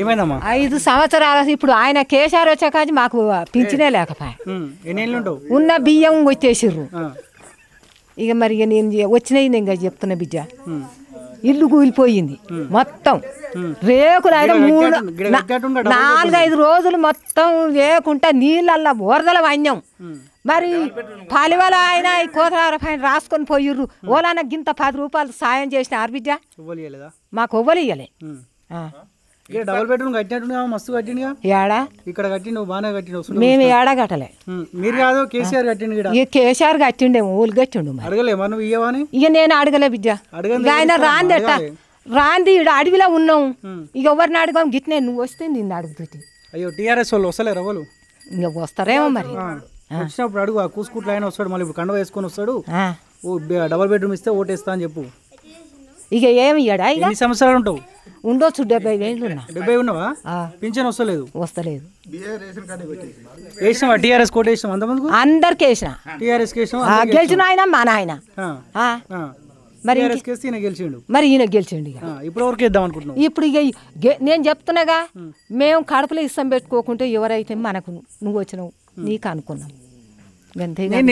ఏమైందమ్మా ఐదు సంవత్సరాల ఇప్పుడు ఆయన కేసీఆర్ వచ్చాక మాకు పింఛనే లేకపోయా ఉన్న బియ్యం వచ్చేసారు ఇక మరి ఇక నేను వచ్చినాయి నేను చెప్తున్నా బిడ్డ ఇల్లు కూలిపోయింది మొత్తం రేకులు అయితే మూడు నాలుగైదు రోజులు మొత్తం లేకుండా నీళ్ళల్లో వరదల వాణ్యం మరి పలివల ఆయన ఈ కోతల పైన రాసుకొని పోయిర్రు ఓలాన గింత పది రూపాయలు సాయం చేసిన ఆర్బిడ్డ మాకు ఇవ్వలేయలే ఇక్కడ డబుల్ బెడ్రూమ్ కట్టినట్టుగా మస్తు కట్టిండుగా ఏడా ఇక్కడ కట్టిండు బాగానే కట్టిండు మేము ఏడా కట్టలే మీరు కాదు కేసీఆర్ కట్టిండు ఇక్కడ కేసీఆర్ కట్టిండే ఊళ్ళు కట్టిండు అడగలే మనం ఇయ్యవని ఇక నేను అడగలే బిడ్డ ఆయన అట్ట రాంది ఇక్కడ అడవిలో ఉన్నాం ఇక ఎవరిని అడగాం గిట్నే నువ్వు వస్తే నిన్ను అడుగుతుంది అయ్యో టీఆర్ఎస్ వాళ్ళు వస్తలేరు ఎవరు ఇంకా వస్తారేమో మరి వచ్చినప్పుడు అడుగు ఆ కూసుకుట్లు ఆయన వస్తాడు మళ్ళీ కండ వేసుకొని వస్తాడు డబల్ బెడ్రూమ్ ఇస్తే ఓటేస్తా అని చెప్పు ఇక ఏమి ఇక ఎన్ని సంవత్సరాలు ఉంటావు ఉండొచ్చు డెబ్బై ఏళ్ళు డెబ్బై ఉన్నావా పింఛన్ వస్తలేదు వస్తలేదు వేసినావా టీఆర్ఎస్ అందరికి వేసిన టీఆర్ఎస్ గెలిచిన ఆయన మా నాయన మరి ఈయన గెలిచిండు మరి ఈయన గెలిచిండు ఇప్పుడు వరకు ఇద్దాం అనుకుంటున్నాం ఇప్పుడు ఇక నేను చెప్తున్నాగా మేము కడుపులో ఇష్టం పెట్టుకోకుంటే ఎవరైతే మనకు నువ్వు వచ్చినావు నీకు అనుకున్నాం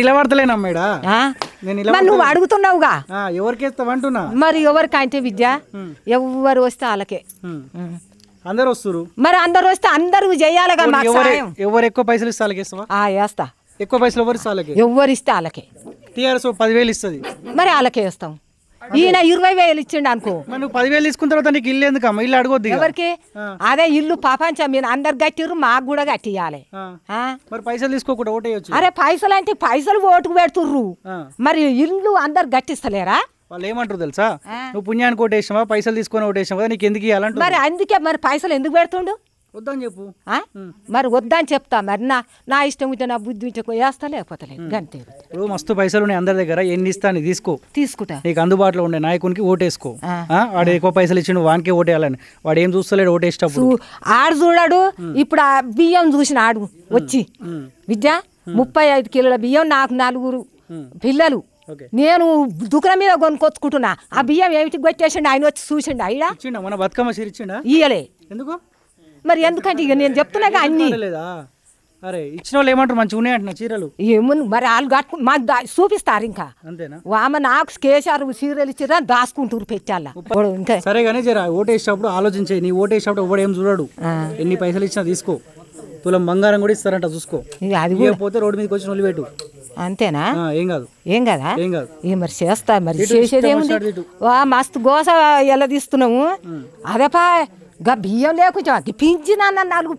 నిలబడతలేనా మేడా నన్ను నువ్వు అడుగుతున్నావుగా ఎవరికేస్తావంటున్నా మరి ఎవరికాయంటే విద్య ఎవరు వస్తే వాళ్ళకే అందరు వస్తారు మరి అందరు వస్తే అందరు చేయాలిగా ఎవరు ఎక్కువ పైసలు ఇస్తా వేస్తా ఎక్కువ పైసలు ఎవరు ఇస్తా ఎవరు ఇస్తే వాళ్ళకే టీఆర్ఎస్ పదివేలు ఇస్తుంది మరి వాళ్ళకే వేస్తాం ఈయన ఇరవై వేలు ఇచ్చిండు అనుకో పదివేలు తీసుకున్న తర్వాత నీకు ఇల్లు ఎందుకు ఇల్లు అడగొద్దు ఎవరికి అదే ఇల్లు పపంచం మీరు అందరు కట్టిర్రు మాకు కూడా కట్టియాలి మరి పైసలు తీసుకోకుండా ఓటేయచ్చు అరే పైసలు అంటే పైసలు ఓటుకు పెడుతుర్రు మరి ఇల్లు అందరు గట్టిస్తలేరా వాళ్ళు ఏమంటారు తెలుసా నువ్వు పుణ్యానికి ఓటేసావా పైసలు తీసుకొని ఓటేసావా నీకు ఎందుకు ఇవ్వాలంటే మరి అందుకే మరి పైసలు ఎందుకు పెడుతుండు వద్దని చెప్పు మరి వద్దని చెప్తా మరి నా నా ఇష్టం ఉంటే నా బుద్ధి ఉంటే వేస్తా లేకపోతే గంతే మస్తు పైసలు ఉన్నాయి అందరి దగ్గర ఎన్ని ఇస్తా తీసుకో తీసుకుంటా నీకు అందుబాటులో ఉండే నాయకునికి ఓటేసుకో వాడు ఎక్కువ పైసలు ఇచ్చిండు వానికే ఓటేయాలని వాడు ఏం చూస్తలేడు ఓటేసేటప్పుడు ఆడు చూడాడు ఇప్పుడు ఆ బియ్యం చూసిన ఆడు వచ్చి విద్య ముప్పై ఐదు కిలోల బియ్యం నాకు నలుగురు పిల్లలు నేను దుకాణం మీద కొనుకొచ్చుకుంటున్నా ఆ బియ్యం ఏమిటి కొట్టేసిండు ఆయన వచ్చి చూసిండు ఆయన మన బతుకమ్మ ఇయ్యలే ఎందుకు మరి ఎందుకంటే ఇక నేను చెప్తున్నాగా అన్ని లేదా అరే ఇచ్చిన వాళ్ళు ఏమంటారు మంచిగా ఉన్నాయి అంటున్నా చీరలు ఏముంది మరి వాళ్ళు కట్టు మాకు చూపిస్తారు ఇంకా అంతేనా ఆమె నాకు కేసారు చీరలు ఇచ్చిరా దాసుకుంటూరు పెట్టాలా ఇంకా సరే కానీ జరా ఓటేసేటప్పుడు ఆలోచించే నీ ఓటేసేటప్పుడు ఎవడు ఏం చూడడు ఎన్ని పైసలు ఇచ్చినా తీసుకో తులం బంగారం కూడా ఇస్తారంట చూసుకో అది పోతే రోడ్డు మీదకి వచ్చిన వదిలిపెట్టు అంతేనా ఏం కాదు ఏం కదా ఏం కాదు ఏ మరి చేస్తా మరి చేసేది ఏముంది వా మస్తు గోస ఎలా తీస్తున్నాము అదేపా గా బియ్యం లేకుంటే పింఛనన్న నాలుగు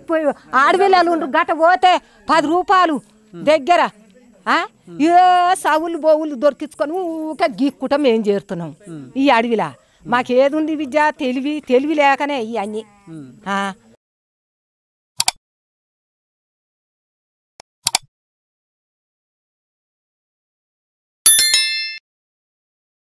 ఆడవేళలు గట పోతే పది రూపాయలు దగ్గర ఏ సావులు బోవులు దొరికించుకొని ఊక గీక్కుటం ఏం చేరుతున్నాం ఈ అడవిలా మాకేదుంది విద్య తెలివి తెలివి లేకనే ఇవన్నీ